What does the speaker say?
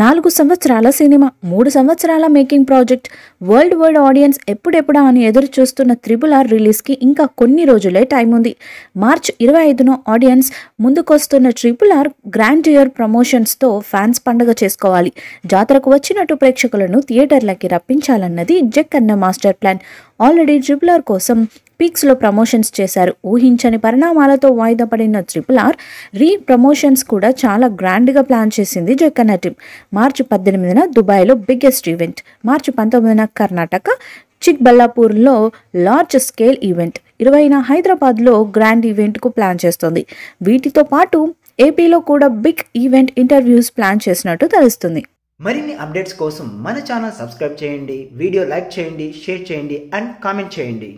నాలుగు సంవత్సరాల సినిమా మూడు సంవత్సరాల making project world wide audience ఎప్పుడెప్పుడా అని ఎదురు చూస్తున్న త్రిబుల్ ఆర్ రిలీజ్కి ఇంకా కొన్ని రోజులే టైం ఉంది మార్చ్ ఇరవై ఐదున ఆడియన్స్ ముందుకొస్తున్న ట్రిపుల్ ఆర్ గ్రాండ్ ఇయర్ ప్రమోషన్స్తో ఫ్యాన్స్ పండగ చేసుకోవాలి జాతరకు వచ్చినట్టు ప్రేక్షకులను థియేటర్లకి రప్పించాలన్నది Jakkanna master plan already triple R కోసం లో ప్రమోషన్స్ చేశారు ఊహించని పరిణామాలతో వాయిదా పడిన ట్రిపుల్ ఆర్ రీ ప్రమోషన్స్ కూడా చాలా గ్రాండ్గా ప్లాన్ చేసింది జక్కన్న టీమ్ మార్చి పద్దెనిమిదిన దుబాయ్లో బిగ్గెస్ట్ ఈవెంట్ మార్చి పంతొమ్మిదిన కర్ణాటక చిక్బల్లాపూర్లో లార్జ్ స్కేల్ ఈవెంట్ ఇరవైన హైదరాబాద్లో గ్రాండ్ ఈవెంట్కు ప్లాన్ చేస్తుంది వీటితో పాటు ఏపీలో కూడా బిగ్ ఈవెంట్ ఇంటర్వ్యూస్ ప్లాన్ చేసినట్టు తెలుస్తుంది మరిన్ని అప్డేట్స్ కోసం మన ఛానల్ సబ్స్క్రైబ్ చేయండి వీడియో లైక్ చేయండి షేర్ చేయండి అండ్ కామెంట్ చేయండి